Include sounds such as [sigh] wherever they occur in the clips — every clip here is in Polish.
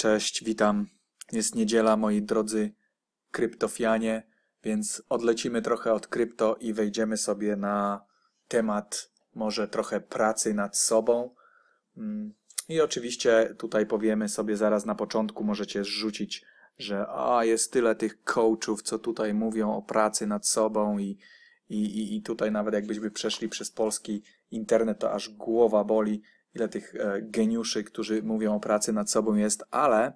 Cześć, witam. Jest niedziela, moi drodzy kryptofianie, więc odlecimy trochę od krypto i wejdziemy sobie na temat może trochę pracy nad sobą. Mm, I oczywiście tutaj powiemy sobie zaraz na początku, możecie zrzucić, że a jest tyle tych coachów, co tutaj mówią o pracy nad sobą i, i, i tutaj nawet jakbyśmy przeszli przez polski internet, to aż głowa boli, ile tych e, geniuszy, którzy mówią o pracy nad sobą jest, ale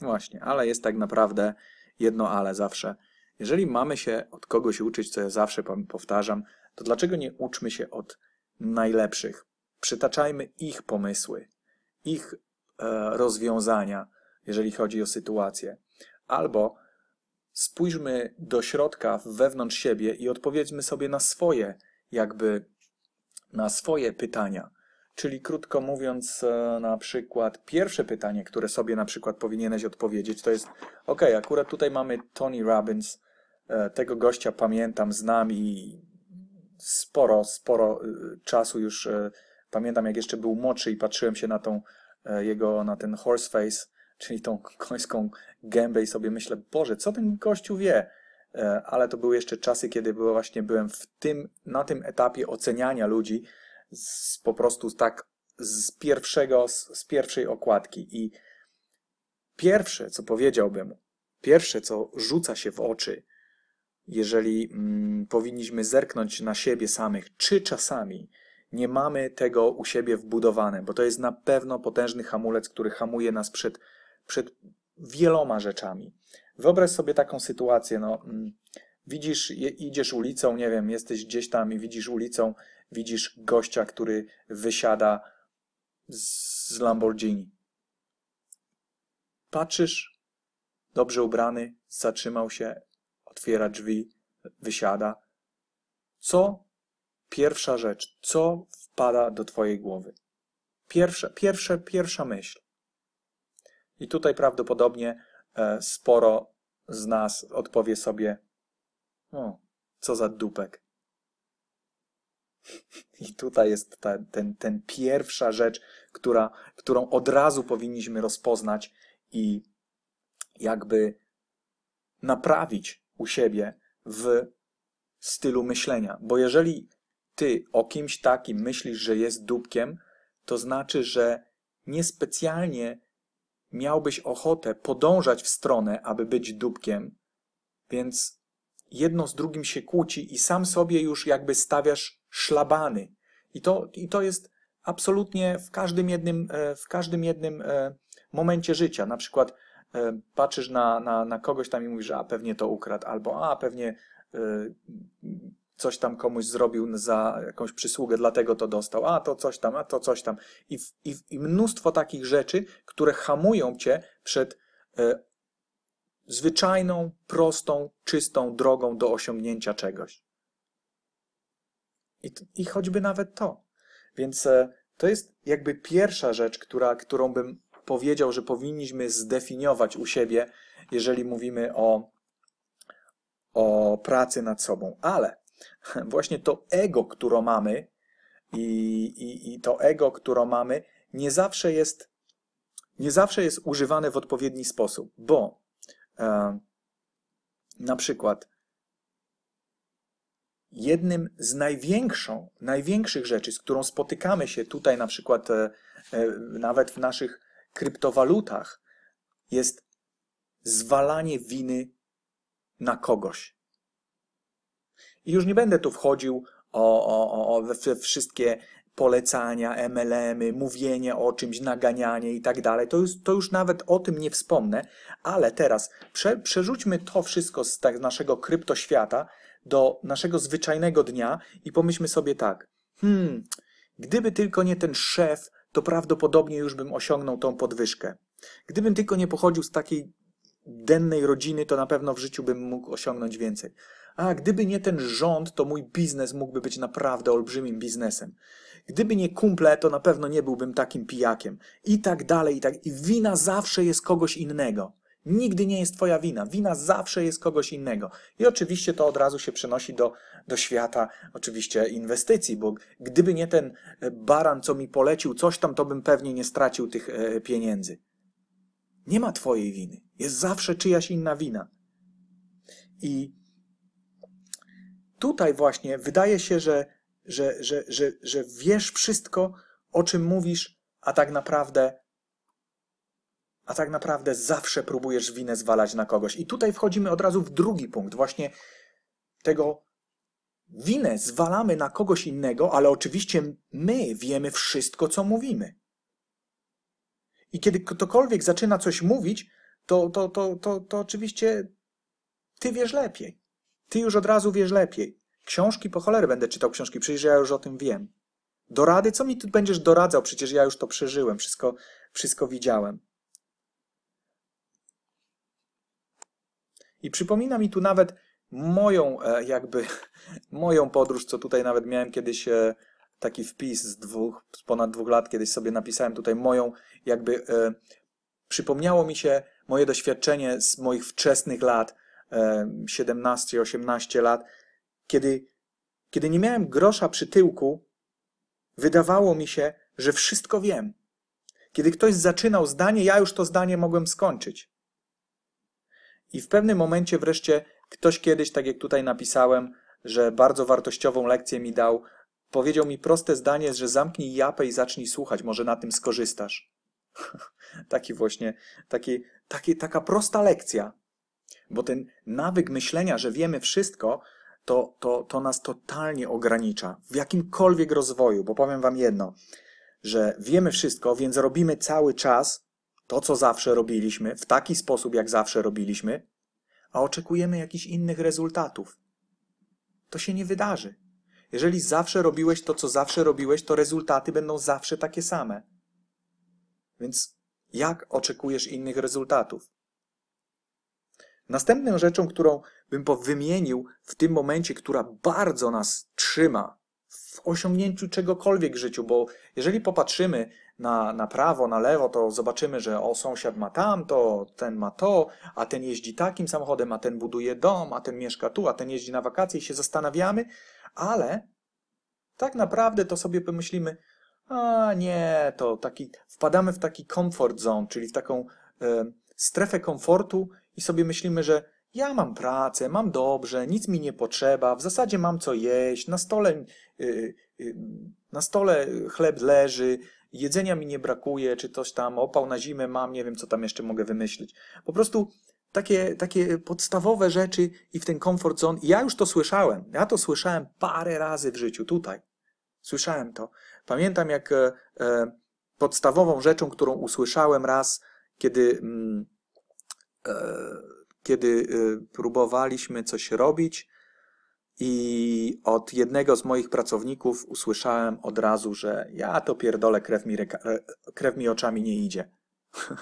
właśnie, ale jest tak naprawdę jedno ale zawsze. Jeżeli mamy się od kogoś uczyć, co ja zawsze powtarzam, to dlaczego nie uczmy się od najlepszych? Przytaczajmy ich pomysły, ich e, rozwiązania, jeżeli chodzi o sytuację. Albo spójrzmy do środka, wewnątrz siebie i odpowiedzmy sobie na swoje, jakby na swoje pytania. Czyli krótko mówiąc, e, na przykład pierwsze pytanie, które sobie na przykład powinieneś odpowiedzieć, to jest ok, akurat tutaj mamy Tony Robbins, e, tego gościa pamiętam, z nami sporo, sporo e, czasu już pamiętam, jak jeszcze był młodszy i patrzyłem się na tą jego, na ten horse face, czyli tą końską gębę i sobie myślę, Boże, co ten gościu wie? Ale to były jeszcze czasy, kiedy właśnie byłem w tym, na tym etapie oceniania ludzi, z, po prostu tak z pierwszego, z, z pierwszej okładki. I pierwsze, co powiedziałbym, pierwsze, co rzuca się w oczy, jeżeli mm, powinniśmy zerknąć na siebie samych, czy czasami nie mamy tego u siebie wbudowane, bo to jest na pewno potężny hamulec, który hamuje nas przed, przed wieloma rzeczami. Wyobraź sobie taką sytuację, no, mm, widzisz, je, idziesz ulicą, nie wiem, jesteś gdzieś tam i widzisz ulicą widzisz gościa, który wysiada z Lamborghini. Patrzysz, dobrze ubrany, zatrzymał się, otwiera drzwi, wysiada. Co pierwsza rzecz, co wpada do twojej głowy? Pierwsza, pierwsza, pierwsza myśl. I tutaj prawdopodobnie e, sporo z nas odpowie sobie: no, co za dupek. I tutaj jest ta, ten, ten pierwsza rzecz, która, którą od razu powinniśmy rozpoznać i jakby naprawić u siebie w stylu myślenia. Bo jeżeli ty o kimś takim myślisz, że jest dupkiem, to znaczy, że niespecjalnie miałbyś ochotę podążać w stronę, aby być dupkiem, więc jedno z drugim się kłóci i sam sobie już jakby stawiasz szlabany. I to, i to jest absolutnie w każdym jednym, e, w każdym jednym e, momencie życia. Na przykład e, patrzysz na, na, na kogoś tam i mówisz, a pewnie to ukradł, albo a pewnie coś tam komuś zrobił za jakąś przysługę, dlatego to dostał, a to coś tam, a to coś tam. I, i, i mnóstwo takich rzeczy, które hamują cię przed zwyczajną, prostą, czystą drogą do osiągnięcia czegoś. I, I choćby nawet to. Więc e, to jest jakby pierwsza rzecz, która, którą bym powiedział, że powinniśmy zdefiniować u siebie, jeżeli mówimy o, o pracy nad sobą. Ale [laughs] właśnie to ego, które mamy, i, i, i to ego, które mamy, nie zawsze jest, nie zawsze jest używane w odpowiedni sposób, bo e, na przykład jednym z największą, największych rzeczy, z którą spotykamy się tutaj na przykład e, e, nawet w naszych kryptowalutach, jest zwalanie winy na kogoś. I już nie będę tu wchodził o, o, o we wszystkie polecania, MLM-y, mówienie o czymś, naganianie i tak dalej. To już, to już nawet o tym nie wspomnę, ale teraz prze, przerzućmy to wszystko z tak, naszego kryptoświata do naszego zwyczajnego dnia i pomyślmy sobie tak, hmm, gdyby tylko nie ten szef, to prawdopodobnie już bym osiągnął tą podwyżkę. Gdybym tylko nie pochodził z takiej dennej rodziny, to na pewno w życiu bym mógł osiągnąć więcej. A gdyby nie ten rząd, to mój biznes mógłby być naprawdę olbrzymim biznesem. Gdyby nie kumple, to na pewno nie byłbym takim pijakiem. I tak dalej, i tak. I wina zawsze jest kogoś innego. Nigdy nie jest twoja wina. Wina zawsze jest kogoś innego. I oczywiście to od razu się przenosi do, do świata oczywiście inwestycji, bo gdyby nie ten e, baran, co mi polecił coś tam, to bym pewnie nie stracił tych e, pieniędzy. Nie ma twojej winy. Jest zawsze czyjaś inna wina. I tutaj właśnie wydaje się, że, że, że, że, że wiesz wszystko, o czym mówisz, a tak naprawdę a tak naprawdę zawsze próbujesz winę zwalać na kogoś. I tutaj wchodzimy od razu w drugi punkt, właśnie tego winę zwalamy na kogoś innego, ale oczywiście my wiemy wszystko, co mówimy. I kiedy ktokolwiek zaczyna coś mówić, to, to, to, to, to oczywiście ty wiesz lepiej. Ty już od razu wiesz lepiej. Książki, po cholery będę czytał książki, przecież ja już o tym wiem. Dorady, co mi tu będziesz doradzał? Przecież ja już to przeżyłem, wszystko, wszystko widziałem. I przypomina mi tu nawet moją, e, jakby, [laughs] moją podróż, co tutaj nawet miałem kiedyś e, taki wpis z dwóch, z ponad dwóch lat, kiedyś sobie napisałem tutaj moją, jakby e, przypomniało mi się moje doświadczenie z moich wczesnych lat, 17-18 lat, kiedy, kiedy nie miałem grosza przy tyłku, wydawało mi się, że wszystko wiem. Kiedy ktoś zaczynał zdanie, ja już to zdanie mogłem skończyć. I w pewnym momencie wreszcie ktoś kiedyś, tak jak tutaj napisałem, że bardzo wartościową lekcję mi dał, powiedział mi proste zdanie, że zamknij japę i zacznij słuchać, może na tym skorzystasz. [laughs] taki właśnie, taki, taki, taka prosta lekcja. Bo ten nawyk myślenia, że wiemy wszystko, to, to, to nas totalnie ogranicza w jakimkolwiek rozwoju, bo powiem Wam jedno, że wiemy wszystko, więc robimy cały czas to, co zawsze robiliśmy, w taki sposób, jak zawsze robiliśmy, a oczekujemy jakichś innych rezultatów. To się nie wydarzy. Jeżeli zawsze robiłeś to, co zawsze robiłeś, to rezultaty będą zawsze takie same. Więc jak oczekujesz innych rezultatów? Następną rzeczą, którą bym wymienił w tym momencie, która bardzo nas trzyma w osiągnięciu czegokolwiek w życiu, bo jeżeli popatrzymy na, na prawo, na lewo, to zobaczymy, że o, sąsiad ma tamto, ten ma to, a ten jeździ takim samochodem, a ten buduje dom, a ten mieszka tu, a ten jeździ na wakacje i się zastanawiamy, ale tak naprawdę to sobie pomyślimy, a nie, to taki, wpadamy w taki comfort zone, czyli w taką e, strefę komfortu i sobie myślimy, że ja mam pracę, mam dobrze, nic mi nie potrzeba, w zasadzie mam co jeść, na stole, e, e, na stole chleb leży, jedzenia mi nie brakuje, czy coś tam, opał na zimę mam, nie wiem, co tam jeszcze mogę wymyślić. Po prostu takie, takie podstawowe rzeczy i w ten komfort zone. Ja już to słyszałem. Ja to słyszałem parę razy w życiu tutaj. Słyszałem to. Pamiętam, jak e, e podstawową rzeczą, którą usłyszałem raz, kiedy, mm, e, kiedy e, próbowaliśmy coś robić, i od jednego z moich pracowników usłyszałem od razu, że ja to pierdolę, krew mi, reka, krew mi oczami nie idzie.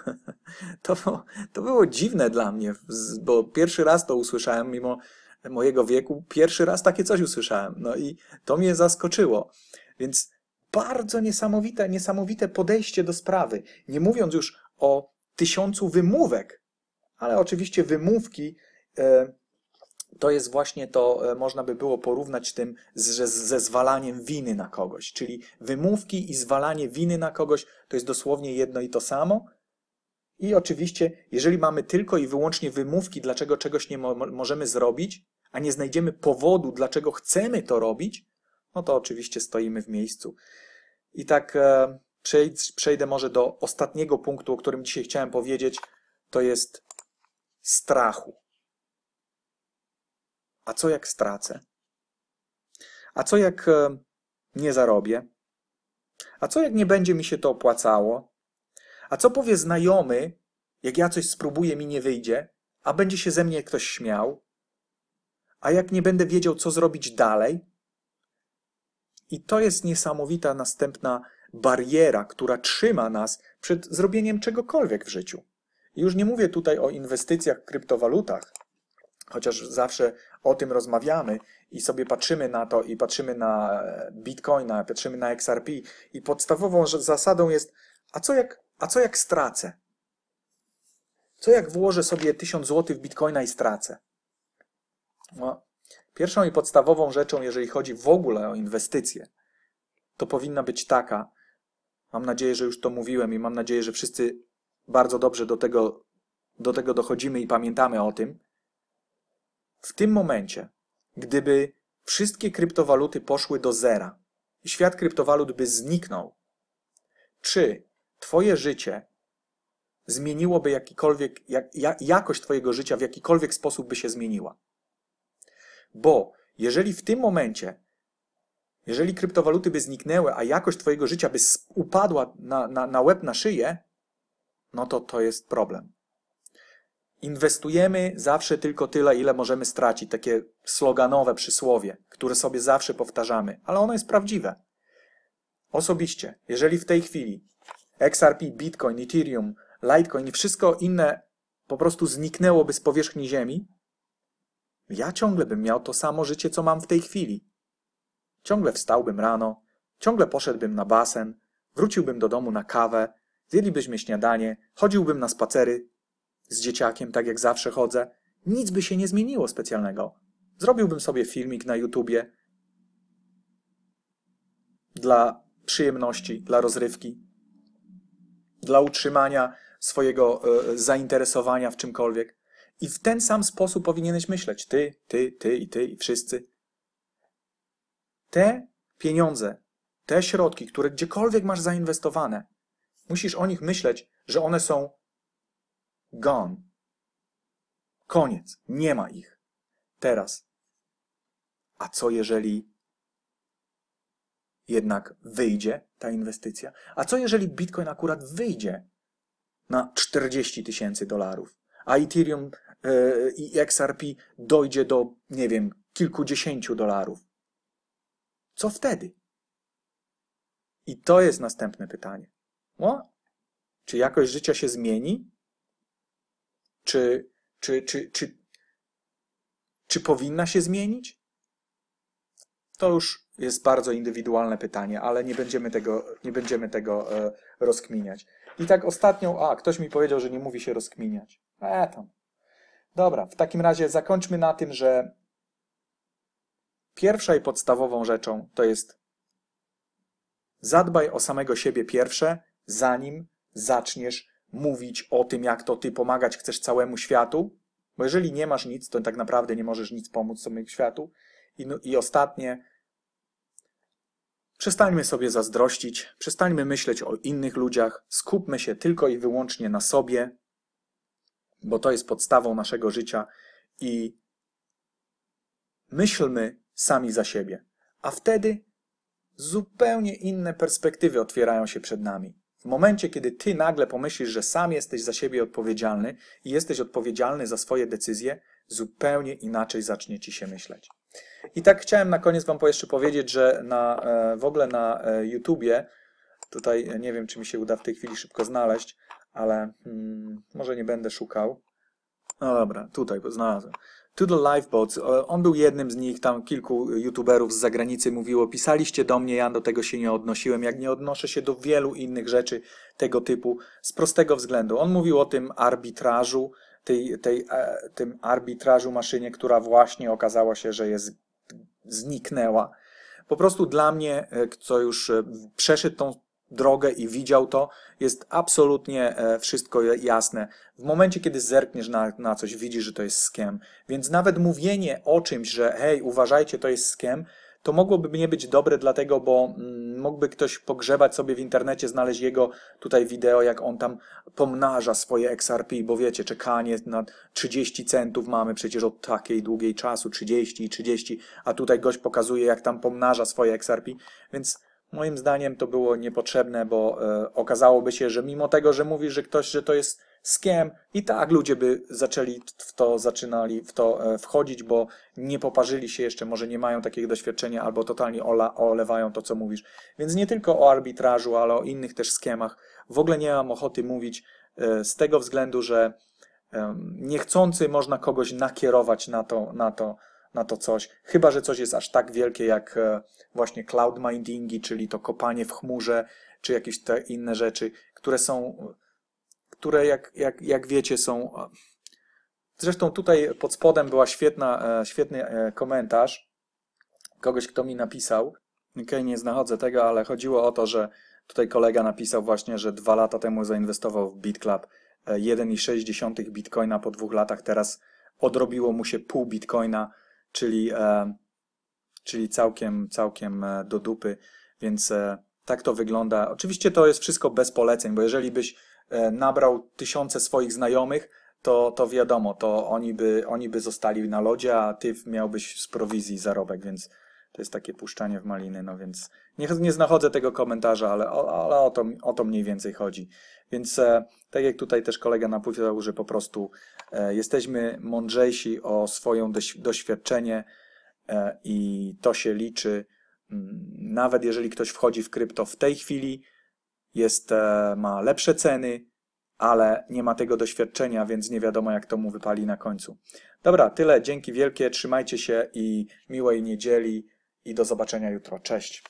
[laughs] to, było, to było dziwne dla mnie, bo pierwszy raz to usłyszałem, mimo mojego wieku, pierwszy raz takie coś usłyszałem. No i to mnie zaskoczyło. Więc bardzo niesamowite, niesamowite podejście do sprawy. Nie mówiąc już o tysiącu wymówek, ale oczywiście wymówki. E, to jest właśnie to, e, można by było porównać tym z, ze zwalaniem winy na kogoś. Czyli wymówki i zwalanie winy na kogoś to jest dosłownie jedno i to samo. I oczywiście, jeżeli mamy tylko i wyłącznie wymówki, dlaczego czegoś nie mo możemy zrobić, a nie znajdziemy powodu, dlaczego chcemy to robić, no to oczywiście stoimy w miejscu. I tak e, przejdę może do ostatniego punktu, o którym dzisiaj chciałem powiedzieć, to jest strachu. A co jak stracę? A co jak e, nie zarobię? A co jak nie będzie mi się to opłacało? A co powie znajomy, jak ja coś spróbuję, mi nie wyjdzie, a będzie się ze mnie ktoś śmiał? A jak nie będę wiedział, co zrobić dalej? I to jest niesamowita następna bariera, która trzyma nas przed zrobieniem czegokolwiek w życiu. I już nie mówię tutaj o inwestycjach w kryptowalutach, chociaż zawsze o tym rozmawiamy i sobie patrzymy na to i patrzymy na e, Bitcoina, patrzymy na XRP i podstawową zasadą jest, a co jak, a co jak stracę? Co jak włożę sobie 1000 zł w Bitcoina i stracę? No, pierwszą i podstawową rzeczą, jeżeli chodzi w ogóle o inwestycje, to powinna być taka, mam nadzieję, że już to mówiłem i mam nadzieję, że wszyscy bardzo dobrze do tego, do tego dochodzimy i pamiętamy o tym, w tym momencie, gdyby wszystkie kryptowaluty poszły do zera i świat kryptowalut by zniknął, czy Twoje życie zmieniłoby jakikolwiek, jak, jakość Twojego życia w jakikolwiek sposób by się zmieniła? Bo jeżeli w tym momencie, jeżeli kryptowaluty by zniknęły, a jakość Twojego życia by upadła na, na, na łeb, na szyję, no to to jest problem. Inwestujemy zawsze tylko tyle, ile możemy stracić. Takie sloganowe przysłowie, które sobie zawsze powtarzamy, ale ono jest prawdziwe. Osobiście, jeżeli w tej chwili XRP, Bitcoin, Ethereum, Litecoin i wszystko inne po prostu zniknęłoby z powierzchni Ziemi, ja ciągle bym miał to samo życie, co mam w tej chwili. Ciągle wstałbym rano, ciągle poszedłbym na basen, wróciłbym do domu na kawę, zjedlibyśmy śniadanie, chodziłbym na spacery, z dzieciakiem, tak jak zawsze chodzę, nic by się nie zmieniło specjalnego. Zrobiłbym sobie filmik na YouTubie dla przyjemności, dla rozrywki, dla utrzymania swojego y, zainteresowania w czymkolwiek. I w ten sam sposób powinieneś myśleć. Ty, ty, ty i ty i wszyscy. Te pieniądze, te środki, które gdziekolwiek masz zainwestowane, musisz o nich myśleć, że one są Gone. Koniec. Nie ma ich. Teraz. A co jeżeli jednak wyjdzie ta inwestycja? A co jeżeli Bitcoin akurat wyjdzie na 40 tysięcy dolarów, a Ethereum yy, i XRP dojdzie do, nie wiem, kilkudziesięciu dolarów? Co wtedy? I to jest następne pytanie. czy jakość życia się zmieni? Czy, czy, czy, czy, czy powinna się zmienić? To już jest bardzo indywidualne pytanie, ale nie będziemy tego, nie będziemy tego e, rozkminiać. I tak ostatnią, a ktoś mi powiedział, że nie mówi się rozkminiać. E tam. Dobra, w takim razie zakończmy na tym, że pierwsza i podstawową rzeczą to jest zadbaj o samego siebie pierwsze, zanim zaczniesz mówić o tym, jak to ty pomagać chcesz całemu światu, bo jeżeli nie masz nic, to tak naprawdę nie możesz nic pomóc samemu światu. I, no, I ostatnie, przestańmy sobie zazdrościć, przestańmy myśleć o innych ludziach, skupmy się tylko i wyłącznie na sobie, bo to jest podstawą naszego życia i myślmy sami za siebie. A wtedy zupełnie inne perspektywy otwierają się przed nami. W momencie, kiedy ty nagle pomyślisz, że sam jesteś za siebie odpowiedzialny i jesteś odpowiedzialny za swoje decyzje, zupełnie inaczej zacznie ci się myśleć. I tak chciałem na koniec Wam jeszcze powiedzieć, że na, e, w ogóle na e, YouTubie, tutaj e, nie wiem, czy mi się uda w tej chwili szybko znaleźć, ale hmm, może nie będę szukał. No dobra, tutaj znalazłem. Doodle Lifeboats, e, on był jednym z nich, tam kilku youtuberów z zagranicy mówiło, pisaliście do mnie, ja do tego się nie odnosiłem, jak nie odnoszę się do wielu innych rzeczy tego typu, z prostego względu. On mówił o tym arbitrażu, tej, tej, e, tym arbitrażu maszynie, która właśnie okazała się, że jest, zniknęła. Po prostu dla mnie, e, co już przeszedł tą drogę i widział to, jest absolutnie e, wszystko jasne. W momencie, kiedy zerkniesz na, na coś, widzisz, że to jest skiem. Więc nawet mówienie o czymś, że hej, uważajcie, to jest skiem, to mogłoby nie być dobre, dlatego, bo mm, mógłby ktoś pogrzebać sobie w internecie, znaleźć jego tutaj wideo, jak on tam pomnaża swoje XRP, bo wiecie, czekanie na 30 centów mamy przecież od takiej długiej czasu, 30 i 30, a tutaj gość pokazuje, jak tam pomnaża swoje XRP, więc Moim zdaniem to było niepotrzebne, bo e, okazałoby się, że mimo tego, że mówisz, że ktoś, że to jest skiem, i tak ludzie by zaczęli w to, zaczynali w to e, wchodzić, bo nie poparzyli się jeszcze, może nie mają takiego doświadczenia, albo totalnie ola, olewają to, co mówisz. Więc nie tylko o arbitrażu, ale o innych też schemach. W ogóle nie mam ochoty mówić e, z tego względu, że niechcący można kogoś nakierować na to, na to na to coś, chyba że coś jest aż tak wielkie jak e, właśnie cloud mindingi, czyli to kopanie w chmurze, czy jakieś te inne rzeczy, które są, które jak, jak, jak wiecie są. E, zresztą tutaj pod spodem była świetna, e, świetny komentarz kogoś, kto mi napisał. ok nie znachodzę tego, ale chodziło o to, że tutaj kolega napisał właśnie, że dwa lata temu zainwestował w BitClub 1,6 bitcoina po dwóch latach, teraz odrobiło mu się pół bitcoina czyli, e, czyli całkiem, całkiem e, do dupy, więc e, tak to wygląda. Oczywiście to jest wszystko bez poleceń, bo jeżeli byś nabrał tysiące swoich znajomych, to, to wiadomo, to oni by, oni by zostali na lodzie, a ty miałbyś z prowizji zarobek, więc to jest takie puszczanie w maliny, no więc nie, nie znachodzę tego komentarza, ale, o, ale o, to, o to mniej więcej chodzi. Więc e, tak jak tutaj też kolega napowiedział, że po prostu e, jesteśmy mądrzejsi o swoją doświadczenie e, i to się liczy. Mm, nawet jeżeli ktoś wchodzi w krypto w tej chwili, jest, e, ma lepsze ceny, ale nie ma tego doświadczenia, więc nie wiadomo, jak to mu wypali na końcu. Dobra, tyle. Dzięki wielkie. Trzymajcie się i miłej niedzieli i do zobaczenia jutro. Cześć.